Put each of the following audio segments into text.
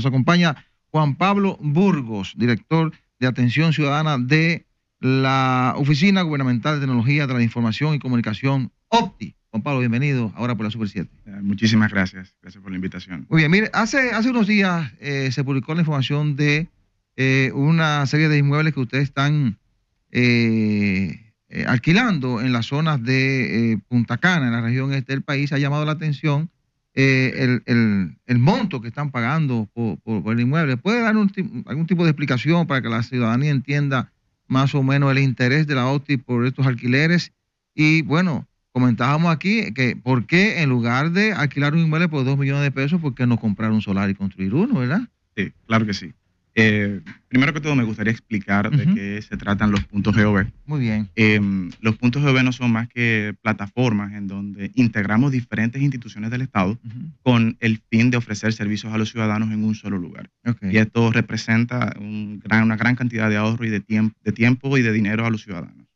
Nos acompaña Juan Pablo Burgos, director de Atención Ciudadana de la Oficina Gubernamental de Tecnología de la Información y Comunicación, OPTI. Juan Pablo, bienvenido ahora por la Super 7. Eh, muchísimas gracias, gracias por la invitación. Muy bien, mire, hace, hace unos días eh, se publicó la información de eh, una serie de inmuebles que ustedes están alquilando en las zonas de Punta Cana, en la región este del país. Ha llamado la atención eh, el, el, monto que están pagando por, el inmueble. ¿Puede dar algún tipo de explicación para que la ciudadanía entienda más o menos el interés de la OTI por estos alquileres? Y bueno, comentábamos aquí que por qué en lugar de alquilar un inmueble por dos millones de pesos, ¿por qué no comprar un solar y construir uno, verdad? Sí, claro que sí. Eh, primero que todo, me gustaría explicar de qué se tratan los puntos GOV. Muy bien. Em, los puntos GOV no son más que plataformas en donde integramos diferentes instituciones del Estado con el fin de ofrecer servicios a los ciudadanos en un solo lugar. Y esto representa una gran cantidad de ahorro y de tiempo, de tiempo y de dinero a los ciudadanos.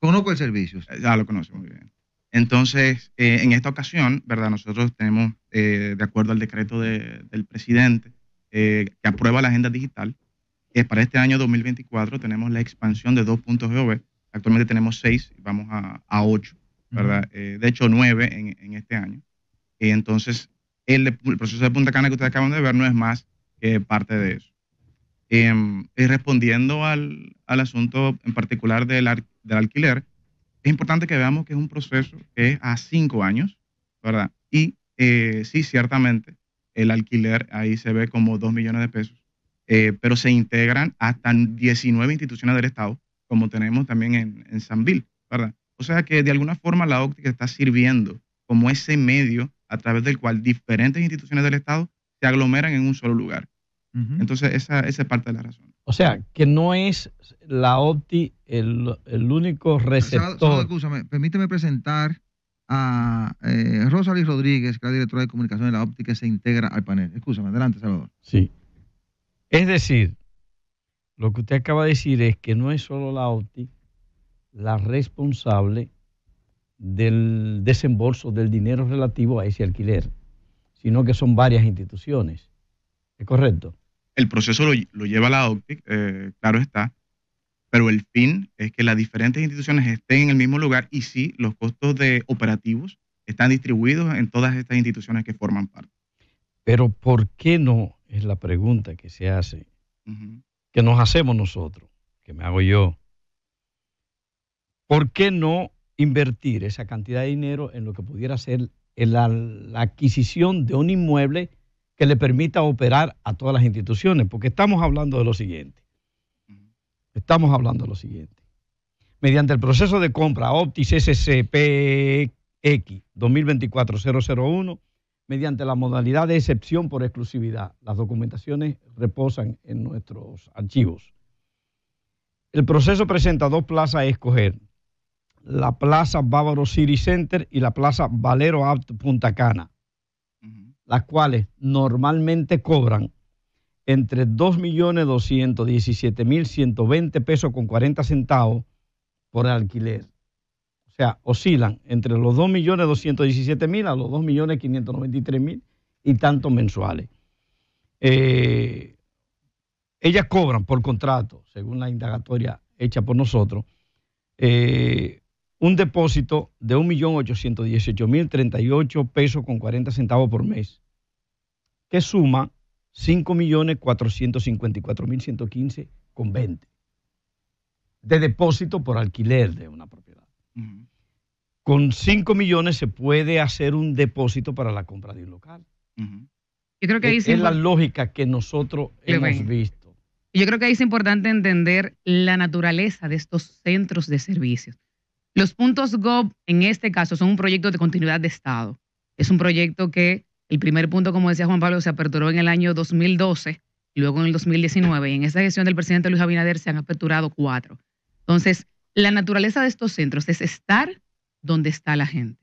Conozco el servicio. Eh, ya lo conoce muy bien. Entonces, eh, en esta ocasión, ¿verdad? Nosotros tenemos, de acuerdo al decreto del presidente, eh, que aprueba la agenda digital. Eh, para este año 2024 tenemos la expansión de 2.gov. Actualmente tenemos 6 vamos a, a 8, ¿verdad? Eh, de hecho, 9 en, en este año. entonces, el, proceso de Punta Cana que ustedes acaban de ver no es más que parte de eso. Em, y respondiendo al, al, asunto en particular del, del alquiler, es importante que veamos que es un proceso que es a 5 años, ¿verdad? Y eh, sí, ciertamente, el alquiler ahí se ve como 2 millones de pesos, eh, pero se integran hasta 19 instituciones del Estado, como tenemos también en, en Sanville, ¿verdad? O sea que de alguna forma la óptica está sirviendo como ese medio a través del cual diferentes instituciones del Estado se aglomeran en un solo lugar. Entonces, esa, es parte de la razón. O sea, que no es la OPTI el, único receptor. permíteme presentar a eh, Rosalie Rodríguez, que es la directora de comunicación de la óptica, se integra al panel. Escúchame, adelante, Salvador. Sí. Es decir, lo que usted acaba de decir es que no es solo la óptica la responsable del desembolso del dinero relativo a ese alquiler, sino que son varias instituciones. ¿Es correcto? El proceso lo, lleva la óptica eh, claro está, pero el fin es que las diferentes instituciones estén en el mismo lugar y sí, los costos de operativos están distribuidos en todas estas instituciones que forman parte. Pero ¿por qué no? Es la pregunta que se hace, que nos hacemos nosotros, que me hago yo. ¿Por qué no invertir esa cantidad de dinero en lo que pudiera ser la adquisición de un inmueble que le permita operar a todas las instituciones? Porque estamos hablando de lo siguiente. Estamos hablando de lo siguiente. Mediante el proceso de compra Optis SCPX 2024-001, mediante la modalidad de excepción por exclusividad, las documentaciones reposan en nuestros archivos. El proceso presenta dos plazas a escoger, la Plaza Bávaro City Center y la Plaza Valero Apt Punta Cana, las cuales normalmente cobran entre 2.217.120 pesos con 40 centavos por alquiler. O sea, oscilan entre los 2.217.000 a los 2.593.000 y tantos mensuales. Eh, ellas cobran por contrato, según la indagatoria hecha por nosotros, eh, un depósito de 1.818.038 pesos con 40 centavos por mes, que suma 5.454.115 con 20 de depósito por alquiler de una propiedad. Con 5 millones se puede hacer un depósito para la compra de un local. creo que es, la lógica que nosotros hemos visto. Yo creo que ahí es importante entender la naturaleza de estos centros de servicios. Los puntos GOP, en este caso son un proyecto de continuidad de Estado. Es un proyecto que el primer punto, como decía Juan Pablo, se aperturó en el año 2012 y luego en el 2019. Y en esta gestión del presidente Luis Abinader se han aperturado cuatro. Entonces, la naturaleza de estos centros es estar donde está la gente.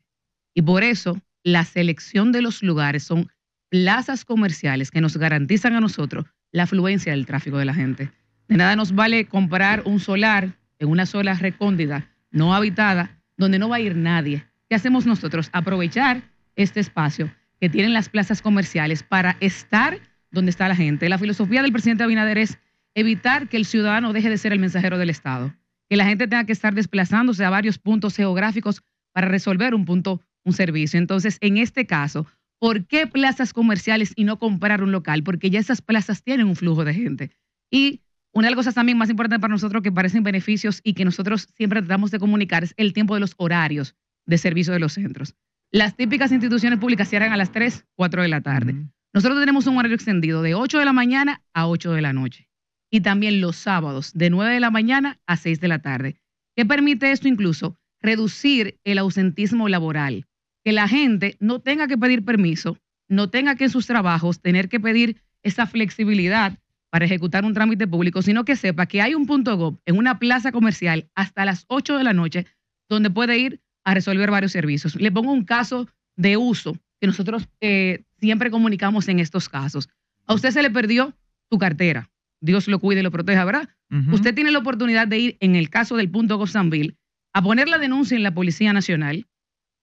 Y por eso, la selección de los lugares son plazas comerciales que nos garantizan a nosotros la afluencia del tráfico de la gente. De nada nos vale comprar un solar en una sola recóndita, no habitada, donde no va a ir nadie. ¿Qué hacemos nosotros? Aprovechar este espacio que tienen las plazas comerciales para estar donde está la gente. La filosofía del presidente Abinader es evitar que el ciudadano deje de ser el mensajero del Estado, que la gente tenga que estar desplazándose a varios puntos geográficos para resolver un punto, un servicio. Entonces, en este caso, ¿por qué plazas comerciales y no comprar un local? Porque ya esas plazas tienen un flujo de gente. Y una de las cosas también más importantes para nosotros que parecen beneficios y que nosotros siempre tratamos de comunicar es el tiempo de los horarios de servicio de los centros. Las típicas instituciones públicas cierran a las 3, 4 de la tarde. Nosotros tenemos un horario extendido de 8 de la mañana a 8 de la noche. Y también los sábados de 9 de la mañana a 6 de la tarde. ¿Qué permite esto incluso? Reducir el ausentismo laboral. Que la gente no tenga que pedir permiso, no tenga que en sus trabajos tener que pedir esa flexibilidad para ejecutar un trámite público, sino que sepa que hay un punto go en una plaza comercial hasta las 8 de la noche donde puede ir a resolver varios servicios. Le pongo un caso de uso que nosotros eh, siempre comunicamos en estos casos. A usted se le perdió su cartera. Dios lo cuide y lo proteja, ¿verdad? Usted tiene la oportunidad de ir, en el caso del punto Gozambil, a poner la denuncia en la Policía Nacional,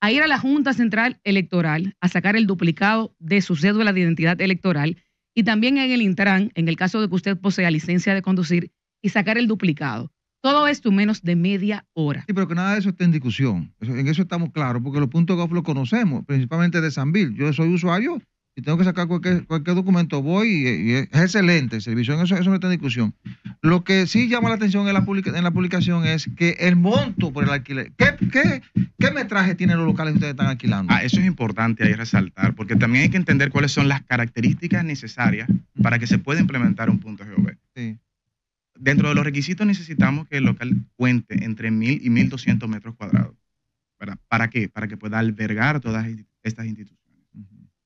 a ir a la Junta Central Electoral, a sacar el duplicado de su cédula de identidad electoral y también en el Intran, en el caso de que usted posea licencia de conducir, y sacar el duplicado. Todo esto menos de media hora. Sí, pero que nada de eso está en discusión. En eso estamos claros, porque los puntos GOF lo conocemos, principalmente de Sanville. Yo soy usuario y tengo que sacar cualquier, documento, voy y, es excelente el servicio. En eso, no está en discusión. Lo que sí llama la atención en la, publicación es que el monto por el alquiler. ¿Qué, metraje tienen los locales que ustedes están alquilando? Ah, eso es importante ahí resaltar, porque también hay que entender cuáles son las características necesarias para que se pueda implementar un punto GOV dentro de los requisitos necesitamos que el local cuente entre 1.000 y 1.200 metros cuadrados. ¿Para qué? Para que pueda albergar todas estas instituciones.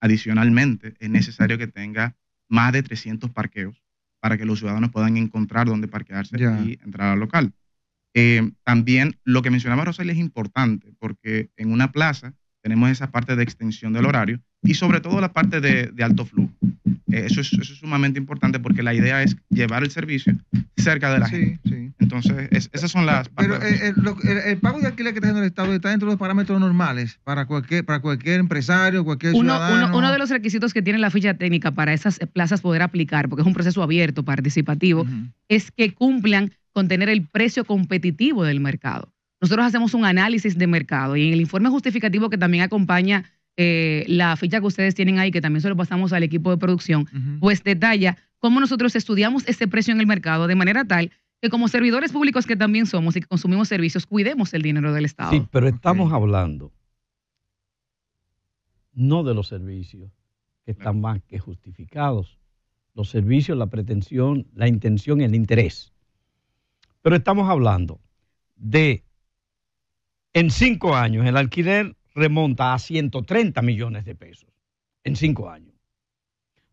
Adicionalmente, es necesario que tenga más de 300 parqueos para que los ciudadanos puedan encontrar dónde parquearse y entrar al local. Eh, también lo que mencionaba Rosalía es importante porque en una plaza tenemos esa parte de extensión del horario y sobre todo la parte de, alto flujo. Eh, eso, es, eso, es, sumamente importante porque la idea es llevar el servicio cerca de la sí, Sí. Entonces, esas son las... Pero eh, eh, eh, el, pago de alquiler que está haciendo el Estado está dentro de los parámetros normales para cualquier, para cualquier empresario, cualquier uno, ciudadano. Uno, de los requisitos que tiene la ficha técnica para esas plazas poder aplicar, porque es un proceso abierto, participativo, es que cumplan con tener el precio competitivo del mercado. Nosotros hacemos un análisis de mercado y en el informe justificativo que también acompaña la ficha que ustedes tienen ahí, que también se lo pasamos al equipo de producción, pues detalla cómo nosotros estudiamos ese precio en el mercado de manera tal que como servidores públicos que también somos y consumimos servicios, cuidemos el dinero del Estado. Sí, pero estamos hablando no de los servicios, que están más que justificados. Los servicios, la pretensión, la intención, el interés. Pero estamos hablando de, en cinco años, el alquiler remonta a 130 millones de pesos. En cinco años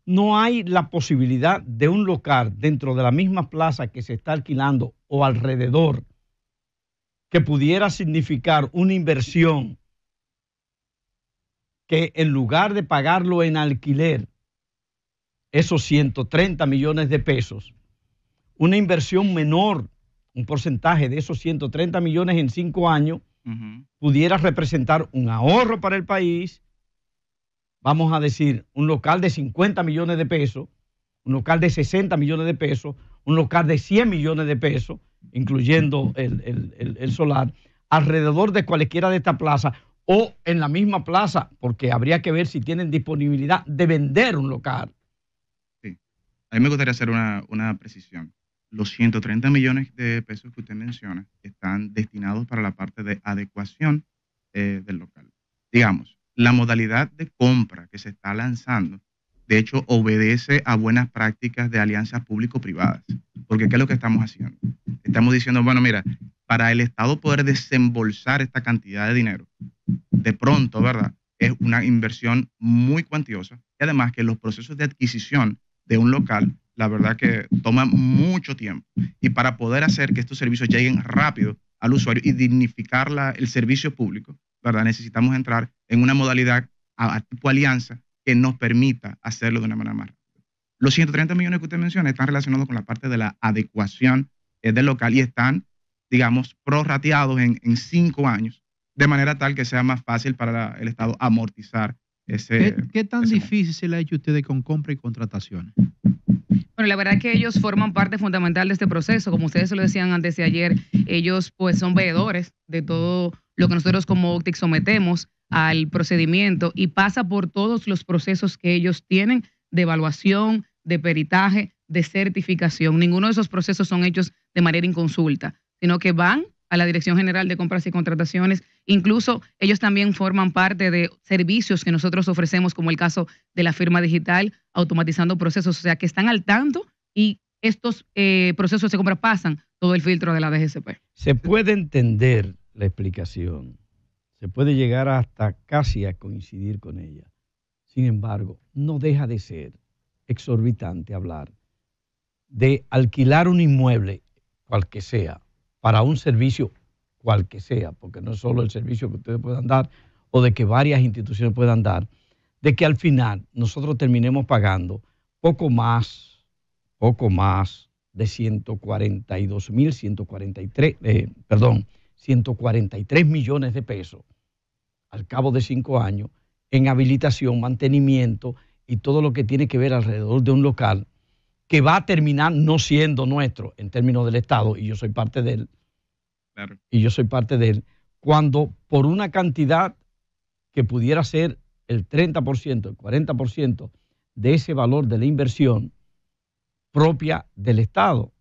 no hay la posibilidad de un local dentro de la misma plaza que se está alquilando o alrededor que pudiera significar una inversión que en lugar de pagarlo en alquiler, esos 130 millones de pesos, una inversión menor, un porcentaje de esos 130 millones en cinco años, pudiera representar un ahorro para el país, vamos a decir, un local de 50 millones de pesos, un local de 60 millones de pesos, un local de 100 millones de pesos, incluyendo el, solar, alrededor de cualquiera de estas plazas o en la misma plaza, porque habría que ver si tienen disponibilidad de vender un local. Sí, a mí me gustaría hacer una, precisión. Los 130 millones de pesos que usted menciona están destinados para la parte de adecuación eh, del local. Digamos, la modalidad de compra que se está lanzando, de hecho, obedece a buenas prácticas de alianzas público-privadas. Porque ¿qué es lo que estamos haciendo? Estamos diciendo, bueno, mira, para el Estado poder desembolsar esta cantidad de dinero, de pronto, ¿verdad? Es una inversión muy cuantiosa y además que los procesos de adquisición de un local, la verdad que toman mucho tiempo. Y para poder hacer que estos servicios lleguen rápido al usuario y dignificar la, el servicio público, ¿verdad? Necesitamos entrar en una modalidad a, tipo alianza que nos permita hacerlo de una manera más rápida. Los 130 millones que usted menciona están relacionados con la parte de la adecuación eh, del local y están, digamos, prorrateados en, cinco años, de manera tal que sea más fácil para el Estado amortizar ese, ¿Qué, tan difícil se le ha hecho a ustedes con compra y contrataciones? Bueno, la verdad es que ellos forman parte fundamental de este proceso. Como ustedes lo decían antes de ayer, ellos pues son veedores de todo lo que nosotros como Optic sometemos al procedimiento y pasa por todos los procesos que ellos tienen de evaluación, de peritaje, de certificación. Ninguno de esos procesos son hechos de manera inconsulta, sino que van a la Dirección General de Compras y Contrataciones. Incluso ellos también forman parte de servicios que nosotros ofrecemos, como el caso de la firma digital, automatizando procesos, o sea, que están al tanto y estos eh, procesos de compra pasan todo el filtro de la DGCP. Se puede entender la explicación se puede llegar hasta casi a coincidir con ella. Sin embargo, no deja de ser exorbitante hablar de alquilar un inmueble, cual que sea, para un servicio, cual que sea, porque no es solo el servicio que ustedes puedan dar o de que varias instituciones puedan dar, de que al final nosotros terminemos pagando poco más, poco más de 142.143, eh, perdón, 143 millones de pesos al cabo de cinco años en habilitación, mantenimiento y todo lo que tiene que ver alrededor de un local que va a terminar no siendo nuestro en términos del Estado, y yo soy parte de él, y yo soy parte de él, cuando por una cantidad que pudiera ser el 30%, el 40% de ese valor de la inversión propia del Estado.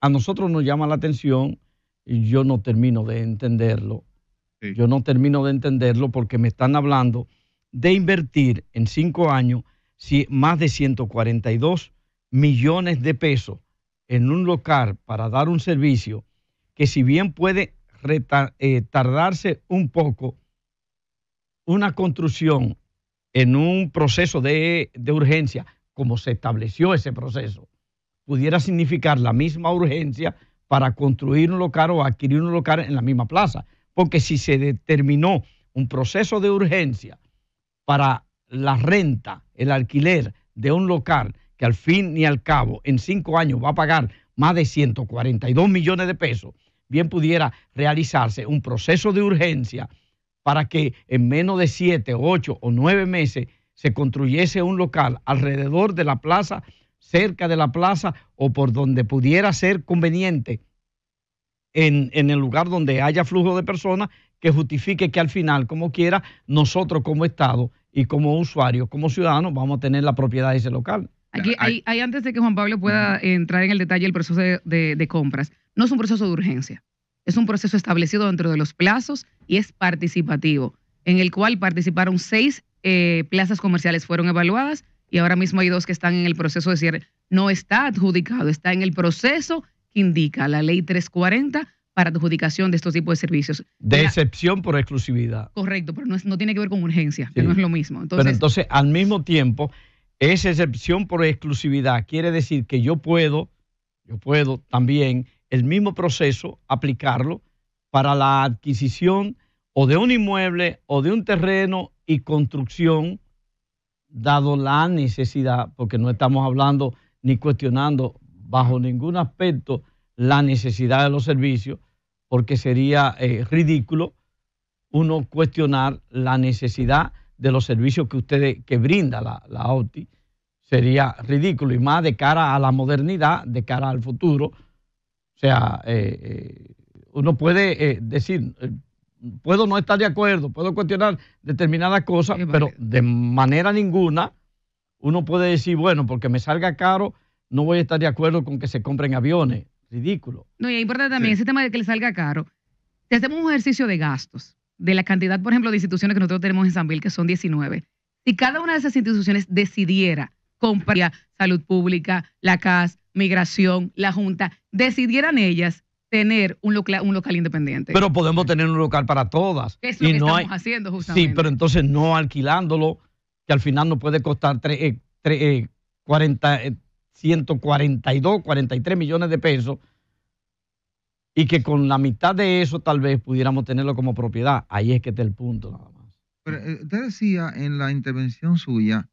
A nosotros nos llama la atención yo no termino de entenderlo. Yo no termino de entenderlo porque me están hablando de invertir en cinco años más de 142 millones de pesos en un local para dar un servicio que si bien puede eh, tardarse un poco, una construcción en un proceso de, de urgencia, como se estableció ese proceso, pudiera significar la misma urgencia para construir un local o adquirir un local en la misma plaza. Porque si se determinó un proceso de urgencia para la renta, el alquiler de un local que al fin y al cabo en cinco años va a pagar más de 142 millones de pesos, bien pudiera realizarse un proceso de urgencia para que en menos de siete, ocho o nueve meses se construyese un local alrededor de la plaza cerca de la plaza o por donde pudiera ser conveniente en, el lugar donde haya flujo de personas que justifique que al final, como quiera, nosotros como Estado y como usuarios, como ciudadanos, vamos a tener la propiedad de ese local. Aquí, hay, antes de que Juan Pablo pueda entrar en el detalle del proceso de, compras, no es un proceso de urgencia, es un proceso establecido dentro de los plazos y es participativo, en el cual participaron seis eh, plazas comerciales fueron evaluadas y ahora mismo hay dos que están en el proceso de cierre. No está adjudicado, está en el proceso que indica la ley 340 para adjudicación de estos tipos de servicios. De excepción por exclusividad. Correcto, pero no, no, tiene que ver con urgencia, no es lo mismo. Entonces, pero entonces, al mismo tiempo, esa excepción por exclusividad quiere decir que yo puedo, yo puedo también el mismo proceso aplicarlo para la adquisición o de un inmueble o de un terreno y construcción dado la necesidad, porque no estamos hablando ni cuestionando bajo ningún aspecto la necesidad de los servicios, porque sería eh, ridículo uno cuestionar la necesidad de los servicios que ustedes que brinda la, la OTI. Sería ridículo y más de cara a la modernidad, de cara al futuro. O sea, eh, eh, uno puede decir, puedo no estar de acuerdo, puedo cuestionar determinadas cosas, pero de manera ninguna uno puede decir, bueno, porque me salga caro, no voy a estar de acuerdo con que se compren aviones. Ridículo. No, y es importante también ese tema de que le salga caro. Si hacemos un ejercicio de gastos, de la cantidad, por ejemplo, de instituciones que nosotros tenemos en San Bill, que son 19, si cada una de esas instituciones decidiera comprar salud pública, la CAS, migración, la Junta, decidieran ellas tener un local, un local independiente. Pero podemos tener un local para todas. Es lo que no estamos haciendo justamente. Sí, pero entonces no alquilándolo, que al final nos puede costar 40, 142, 43 millones de pesos y que con la mitad de eso tal vez pudiéramos tenerlo como propiedad. Ahí es que está el punto nada más. Pero eh, usted decía en la intervención suya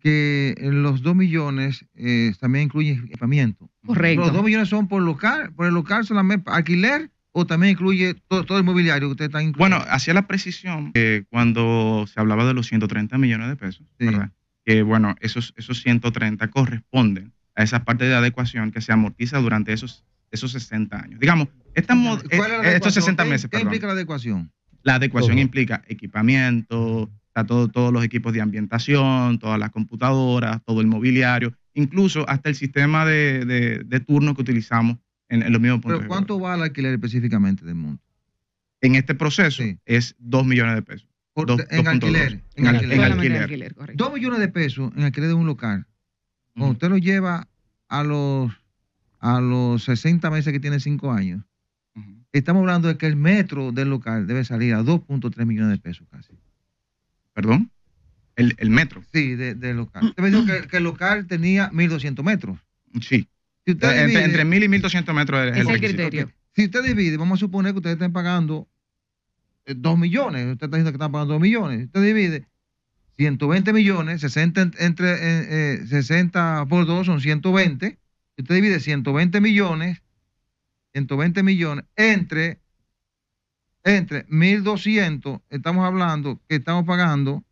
que eh, los 2 millones eh, también incluye equipamiento. Correcto. Los 2 millones son por local, por el local solamente alquiler o también incluye todo, el mobiliario que usted está incluyendo. Bueno, hacía la precisión cuando se hablaba de los 130 millones de pesos, Que bueno, esos, esos 130 corresponden a esa parte de adecuación que se amortiza durante esos, esos 60 años. Digamos, eh, estos 60 meses. ¿Qué implica la adecuación? La adecuación implica equipamiento, Está todos los equipos de ambientación, todas las computadoras, todo el mobiliario, incluso hasta el sistema de, de, turno que utilizamos en, los mismos puntos. ¿Pero cuánto va el alquiler específicamente del mundo? En este proceso es 2 millones de pesos. en, Alquiler, en, alquiler, 2 millones de pesos en alquiler de un local. Cuando usted lo lleva a los, a los 60 meses que tiene 5 años, estamos hablando de que el metro del local debe salir a 2.3 millones de pesos casi. ¿Perdón? El, metro. Sí, de, local. Mm. Usted me dijo que, el local tenía 1.200 metros. Sí. entre, 1.000 y 1.200 metros es, el, el criterio. Si usted divide, vamos a suponer que ustedes estén pagando 2 eh, millones. Usted está diciendo que están pagando 2 millones. Usted divide 120 millones, 60, entre, 60 eh, por 2 son 120. Usted divide 120 millones, 120 millones entre entre 1.200, estamos hablando que estamos pagando.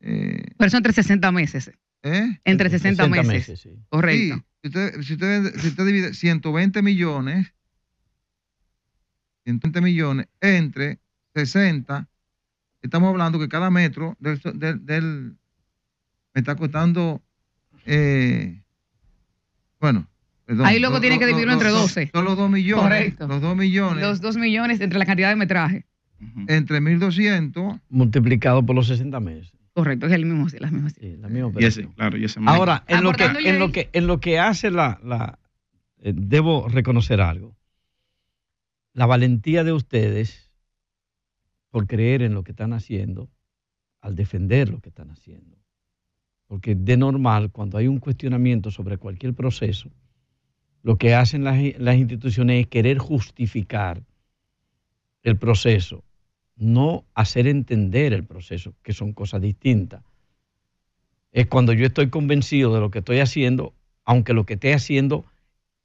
Eh, Pero son entre 60 meses. ¿Eh? Entre 60, meses. sí. Correcto. si, usted, divide 120 millones, 120 millones entre 60, estamos hablando que cada metro del, me está costando, eh, bueno, Ahí luego tiene que dividirlo entre 12. Son los 2 millones. Los 2 millones. Los 2 millones entre la cantidad de metraje. Entre 1.200. Multiplicado por los 60 meses. Correcto, es el mismo, las mismas. Sí, la misma y ese, claro, y ese Ahora, en lo, que, en, lo que, hace la... Eh, debo reconocer algo. La valentía de ustedes por creer en lo que están haciendo, al defender lo que están haciendo. Porque de normal, cuando hay un cuestionamiento sobre cualquier proceso, lo que hacen las, instituciones es querer justificar el proceso, no hacer entender el proceso, que son cosas distintas. Es cuando yo estoy convencido de lo que estoy haciendo, aunque lo que esté haciendo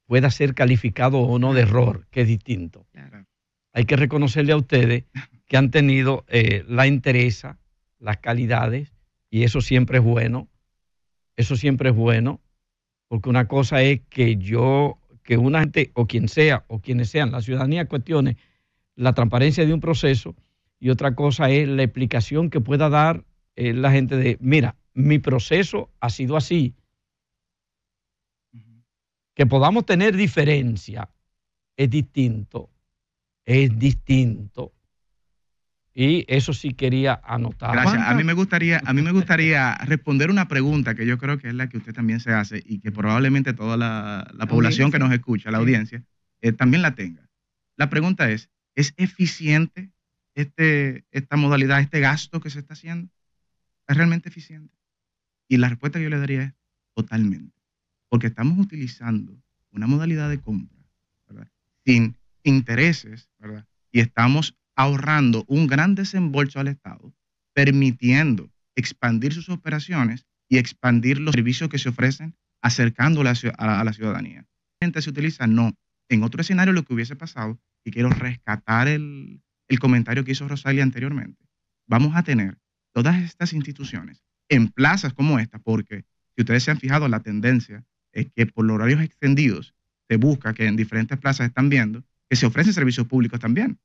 pueda ser calificado o no de error, que es distinto. Hay que reconocerle a ustedes que han tenido eh, la interesa, las calidades, y eso siempre es bueno, eso siempre es bueno, porque una cosa es que yo, que una gente o quien sea o quienes sean, la ciudadanía cuestione la transparencia de un proceso y otra cosa es la explicación que pueda dar eh, la gente de, mira, mi proceso ha sido así. Que podamos tener diferencia es distinto, es distinto. Y eso sí quería anotar. Gracias. A mí, me gustaría, a mí me gustaría responder una pregunta que yo creo que es la que usted también se hace y que probablemente toda la, población que nos escucha, la audiencia, eh, también la tenga. La pregunta es, ¿es eficiente este, esta modalidad, este gasto que se está haciendo? ¿Es realmente eficiente? Y la respuesta que yo le daría es totalmente. Porque estamos utilizando una modalidad de compra sin intereses y estamos ahorrando un gran desembolso al Estado, permitiendo expandir sus operaciones y expandir los servicios que se ofrecen acercando a la ciudadanía. Gente se utiliza, no. En otro escenario lo que hubiese pasado, y quiero rescatar el, comentario que hizo Rosalía anteriormente, vamos a tener todas estas instituciones en plazas como esta, porque si ustedes se han fijado, la tendencia es que por los horarios extendidos se busca que en diferentes plazas están viendo que se ofrecen servicios públicos también.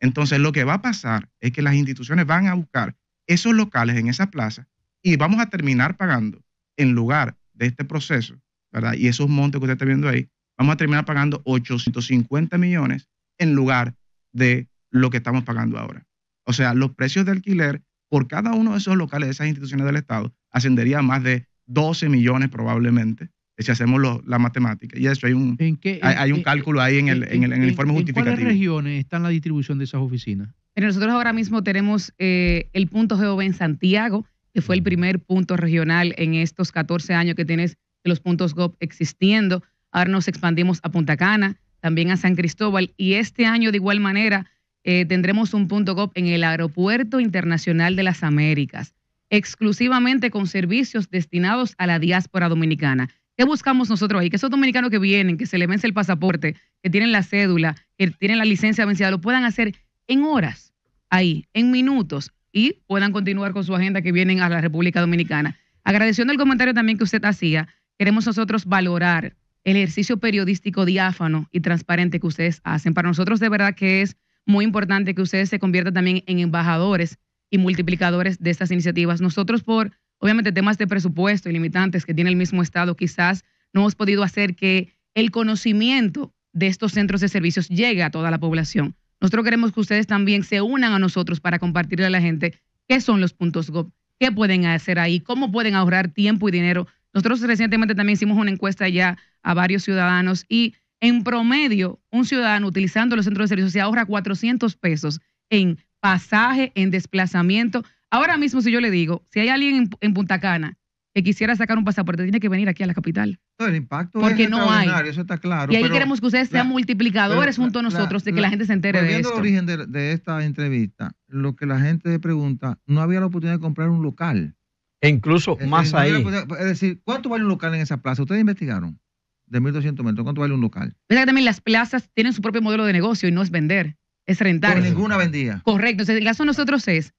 Entonces, lo que va a pasar es que las instituciones van a buscar esos locales en esa plaza y vamos a terminar pagando en lugar de este proceso, ¿verdad? Y esos montes que usted está viendo ahí, vamos a terminar pagando 850 millones en lugar de lo que estamos pagando ahora. O sea, los precios de alquiler por cada uno de esos locales de esas instituciones del Estado ascendería a más de 12 millones probablemente, si hacemos la matemática. Y eso hay un, hay, un cálculo ahí en el, en, el, informe justificativo. ¿En qué regiones está la distribución de esas oficinas? Nosotros ahora mismo tenemos eh, el punto GOV en Santiago, que fue el primer punto regional en estos 14 años que tienes los puntos GOB existiendo. Ahora nos expandimos a Punta Cana, también a San Cristóbal, y este año de igual manera eh, tendremos un punto GOB en el Aeropuerto Internacional de las Américas, exclusivamente con servicios destinados a la diáspora dominicana. ¿Qué buscamos nosotros ahí? Que esos dominicanos que vienen, que se les vence el pasaporte, que tienen la cédula, que tienen la licencia vencida, lo puedan hacer en horas, ahí, en minutos, y puedan continuar con su agenda que vienen a la República Dominicana. Agradeciendo el comentario también que usted hacía, queremos nosotros valorar el ejercicio periodístico diáfano y transparente que ustedes hacen. Para nosotros de verdad que es muy importante que ustedes se conviertan también en embajadores y multiplicadores de estas iniciativas. Nosotros por obviamente temas de presupuesto y limitantes que tiene el mismo Estado, quizás no hemos podido hacer que el conocimiento de estos centros de servicios llegue a toda la población. Nosotros queremos que ustedes también se unan a nosotros para compartirle a la gente qué son los puntos GOP, qué pueden hacer ahí, cómo pueden ahorrar tiempo y dinero. Nosotros recientemente también hicimos una encuesta ya a varios ciudadanos y en promedio un ciudadano utilizando los centros de servicios se ahorra 400 pesos en pasaje, en desplazamiento, Ahora mismo, si yo le digo, si hay alguien en, Punta Cana que quisiera sacar un pasaporte, tiene que venir aquí a la capital. el impacto Porque no hay. Eso está claro. Y ahí queremos que ustedes sean multiplicadores junto a nosotros de que la, gente se entere de esto. el origen de, esta entrevista, lo que la gente pregunta, no había la oportunidad de comprar un local. E incluso más ahí. Es decir, ¿cuánto vale un local en esa plaza? ¿Ustedes investigaron? De 1.200 metros, ¿cuánto vale un local? también las plazas tienen su propio modelo de negocio y no es vender, es rentar. Pues ninguna vendía. Correcto. Entonces, el caso de nosotros es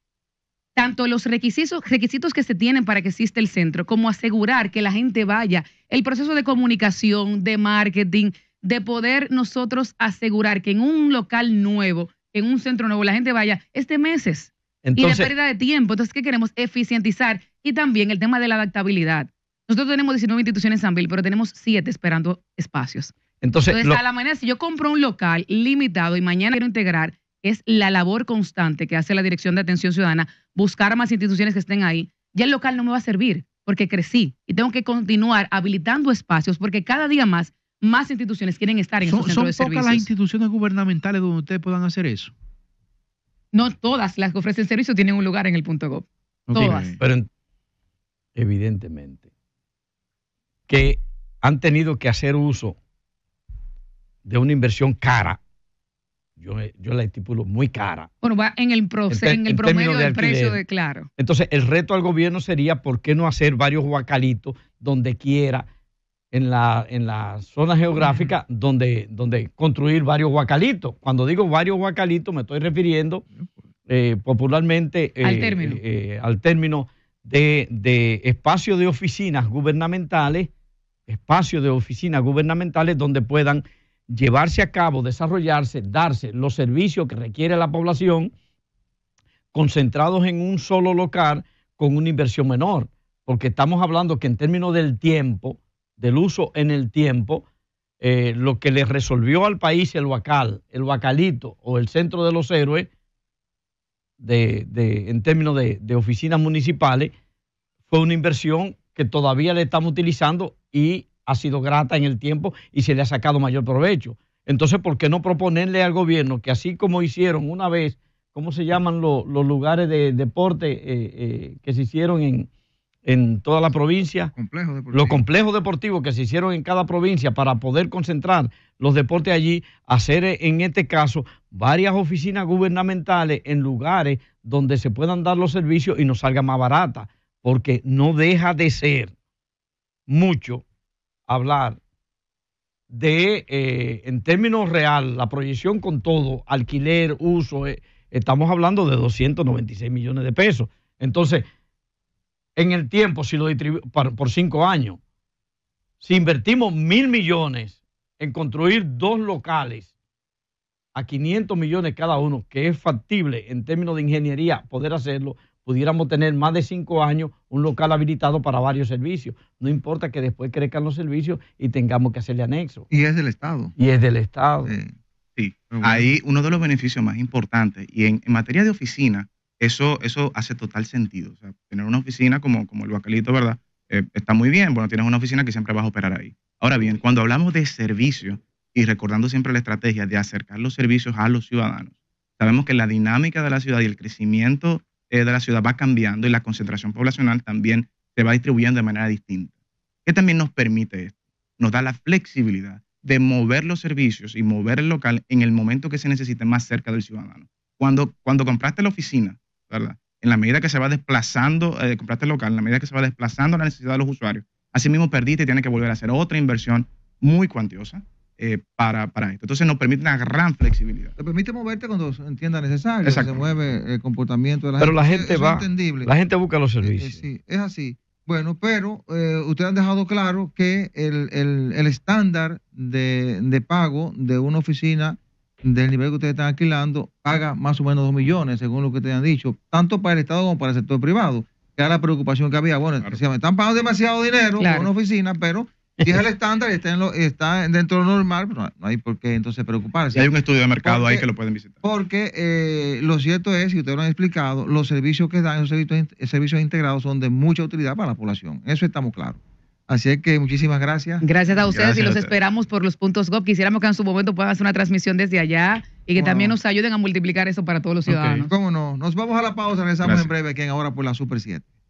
tanto los requisitos, que se tienen para que exista el centro, como asegurar que la gente vaya, el proceso de comunicación, de marketing, de poder nosotros asegurar que en un local nuevo, en un centro nuevo, la gente vaya, este meses y de pérdida de tiempo. Entonces, ¿qué queremos? Eficientizar y también el tema de la adaptabilidad. Nosotros tenemos 19 instituciones en Sanville, pero tenemos 7 esperando espacios. Entonces, a la mañana, si yo compro un local limitado y mañana quiero integrar es la labor constante que hace la Dirección de Atención Ciudadana, buscar más instituciones que estén ahí, ya el local no me va a servir porque crecí y tengo que continuar habilitando espacios porque cada día más más instituciones quieren estar en esos centros ¿Son pocas las instituciones gubernamentales donde ustedes puedan hacer eso? No todas las que ofrecen servicio tienen un lugar en el punto go. Todas. Pero evidentemente que han tenido que hacer uso de una inversión cara yo, la estipulo muy cara. Bueno, va en el, proceso, el promedio del precio de claro. Entonces, el reto al gobierno sería por qué no hacer varios huacalitos donde quiera, en la, en la zona geográfica, donde, donde construir varios huacalitos. Cuando digo varios huacalitos, me estoy refiriendo pues, eh, popularmente eh, eh, al término, de, de espacio de oficinas gubernamentales, espacio de oficinas gubernamentales donde puedan llevarse a cabo, desarrollarse, darse los servicios que requiere la población concentrados en un solo local con una inversión menor, porque estamos hablando que en términos del tiempo, del uso en el tiempo, eh, lo que le resolvió al país el Huacal, el Huacalito o el Centro de los Héroes, de, en términos de, de oficinas municipales, fue una inversión que todavía le estamos utilizando y ha sido grata en el tiempo y se le ha sacado mayor provecho. Entonces, ¿por qué no proponerle al gobierno que así como hicieron una vez, ¿cómo se llaman los lugares de deporte eh, eh, que se hicieron en, toda la provincia? los complejos deportivos que se hicieron en cada provincia para poder concentrar los deportes allí, hacer eh, en este caso varias oficinas gubernamentales en lugares donde se puedan dar los servicios y no salga más barata, porque no deja de ser mucho hablar de, eh, en términos real, la proyección con todo, alquiler, uso, eh, estamos hablando de 296 millones de pesos. Entonces, en el tiempo, si lo distribuimos por cinco años, si invertimos mil millones en construir dos locales a 500 millones cada uno, que es factible en términos de ingeniería poder hacerlo, pudiéramos tener más de cinco años un local habilitado para varios servicios. No importa que después crezcan los servicios y tengamos que hacerle anexo. Y es del Estado. Y es del Estado. sí, ahí uno de los beneficios más importantes, y en, materia de oficina, eso, eso hace total sentido. tener una oficina como, como el Bacalito, ¿verdad? Eh, está muy bien, bueno, tienes una oficina que siempre vas a operar ahí. Ahora bien, cuando hablamos de servicios, y recordando siempre la estrategia de acercar los servicios a los ciudadanos, sabemos que la dinámica de la ciudad y el crecimiento eh, de la ciudad va cambiando y la concentración poblacional también se va distribuyendo de manera distinta. ¿Qué también nos permite esto? Nos da la flexibilidad de mover los servicios y mover el local en el momento que se necesite más cerca del ciudadano. Cuando, cuando compraste la oficina, ¿verdad? En la medida que se va desplazando, eh, compraste el local, en la medida que se va desplazando la necesidad de los usuarios, asimismo perdiste y tienes que volver a hacer otra inversión muy cuantiosa eh, para, para esto. Entonces nos permite una gran flexibilidad. Te permite moverte cuando entienda necesario, se mueve el comportamiento de la pero gente. Pero la gente va, la gente busca los eh, eh, servicios. sí, es así. Bueno, pero ustedes han dejado claro que el, el, el estándar de, pago de una oficina del nivel que ustedes están alquilando paga más o menos 2 millones, según lo que te han dicho, tanto para el Estado como para el sector privado. Que era la preocupación que había. Bueno, me están pagando demasiado dinero en una oficina, pero si es el estándar y está, está dentro de lo normal, no, hay por qué entonces preocuparse. hay un estudio de mercado ahí que lo pueden visitar. Porque eh, lo cierto es, y ustedes lo han explicado, los servicios que dan, los servicios, integrados son de mucha utilidad para la población. Eso estamos claros. Así que muchísimas gracias. Gracias a ustedes y los esperamos por los puntos GOP. Quisiéramos que en su momento puedan hacer una transmisión desde allá y que también nos ayuden a multiplicar eso para todos los ciudadanos. Okay. ¿Cómo no? Nos vamos a la pausa, regresamos en breve quien Ahora por la Super 7.